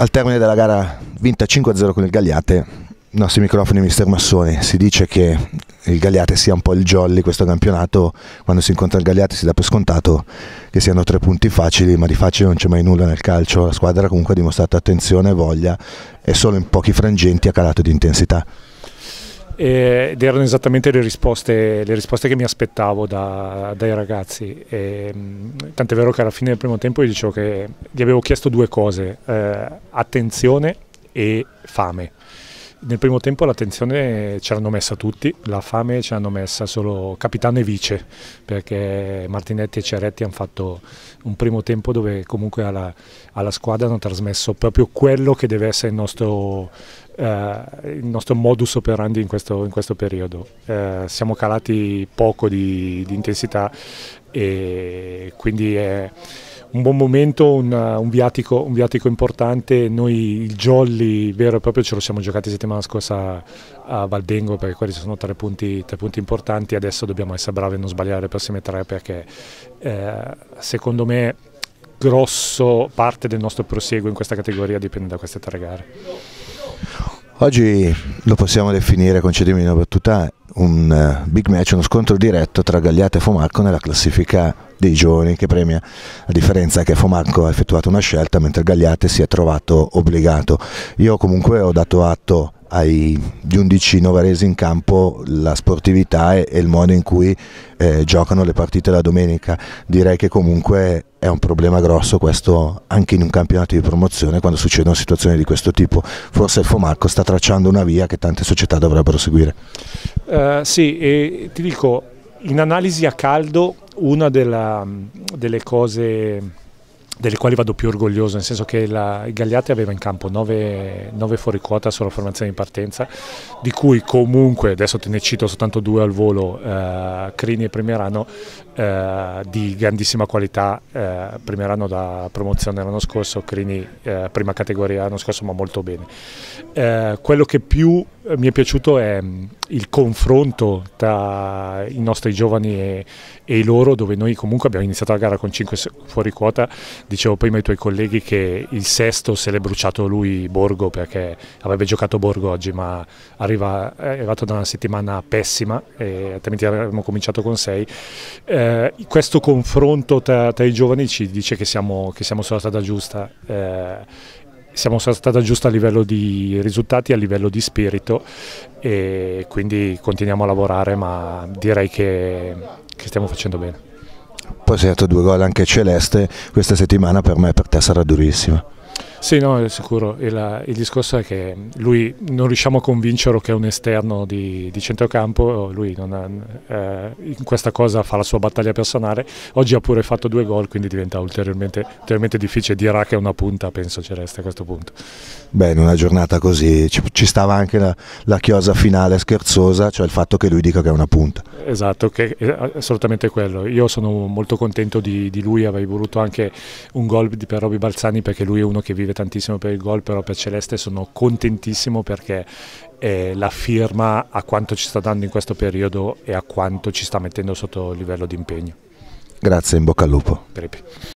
Al termine della gara vinta 5-0 con il Gagliate, i nostri microfoni mister Massoni, si dice che il Gagliate sia un po' il jolly questo campionato, quando si incontra il Gagliate si dà per scontato che siano tre punti facili, ma di facile non c'è mai nulla nel calcio, la squadra comunque ha dimostrato attenzione e voglia e solo in pochi frangenti ha calato di intensità. Eh, ed erano esattamente le risposte, le risposte che mi aspettavo da, dai ragazzi. E, ehm, tant'è vero che alla fine del primo tempo io dicevo che gli avevo chiesto due cose, eh, attenzione e fame. Nel primo tempo l'attenzione ce l'hanno messa tutti, la fame ce l'hanno messa solo capitano e vice, perché Martinetti e Ceretti hanno fatto un primo tempo dove comunque alla, alla squadra hanno trasmesso proprio quello che deve essere il nostro, eh, il nostro modus operandi in questo, in questo periodo. Eh, siamo calati poco di, di intensità e quindi è un buon momento, un, un, viatico, un, viatico, importante. Noi il jolly vero e proprio ce lo siamo giocati settimana scorsa a Valdengo perché quelli sono tre punti, tre punti importanti. Adesso dobbiamo essere bravi a non sbagliare le prossime tre perché eh, secondo me grosso parte del nostro proseguo in questa categoria dipende da queste tre gare. Oggi lo possiamo definire, concedimi una battuta, un eh, big match, uno scontro diretto tra Gagliate e Fomacco nella classifica dei giovani che premia. a differenza che Fomarco ha effettuato una scelta mentre Gagliate si è trovato obbligato. Io comunque ho dato atto agli gli 11 novaresi in campo la sportività e, e il modo in cui eh, giocano le partite la domenica. Direi che comunque è un problema grosso questo anche in un campionato di promozione quando succedono situazioni di questo tipo. Forse il Fomacco sta tracciando una via che tante società dovrebbero seguire. Uh, sì, e ti dico, in analisi a caldo una della, delle cose delle quali vado più orgoglioso, nel senso che la, Gagliate aveva in campo 9, fuori quota sulla formazione di partenza, di cui comunque, adesso te ne cito soltanto due al volo, eh, Crini e Primerano, eh, di grandissima qualità, eh, Primerano da promozione l'anno scorso, Crini eh, prima categoria l'anno scorso ma molto bene. Eh, quello che più eh, mi è piaciuto è mm, il confronto tra i nostri giovani e, e loro, dove noi comunque abbiamo iniziato la gara con 5 fuori quota, dicevo prima ai tuoi colleghi che il sesto se l'è bruciato lui Borgo perché avrebbe giocato Borgo oggi ma arriva, è arrivato da una settimana pessima e altrimenti avremmo cominciato con sei. Eh, questo confronto tra, tra, i giovani ci dice che siamo, che siamo sulla strada giusta. Eh, siamo stata giusta a livello di risultati, a livello di spirito e quindi continuiamo a lavorare ma direi che, che stiamo facendo bene poi ha segnato due gol anche Celeste, questa settimana per me per te sarà durissima. Sì, no, è sicuro. Il, il, discorso è che lui non riusciamo a convincerlo che è un esterno di, di centrocampo, lui ha, eh, in questa cosa fa la sua battaglia personale. Oggi ha pure fatto due gol, quindi diventa ulteriormente, ulteriormente difficile. Dirà che è una punta, penso ci a questo punto. Beh, in una giornata così ci, ci stava anche la, la, chiosa finale scherzosa, cioè il fatto che lui dica che è una punta. Esatto, che è assolutamente quello. Io sono molto contento di, di lui, avrei voluto anche un gol per Roby Balzani perché lui è uno che vive scrive tantissimo per il gol, però per Celeste sono contentissimo perché eh, la firma a quanto ci sta dando in questo periodo e a quanto ci sta mettendo sotto livello di impegno. Grazie, in bocca al lupo. Prepi.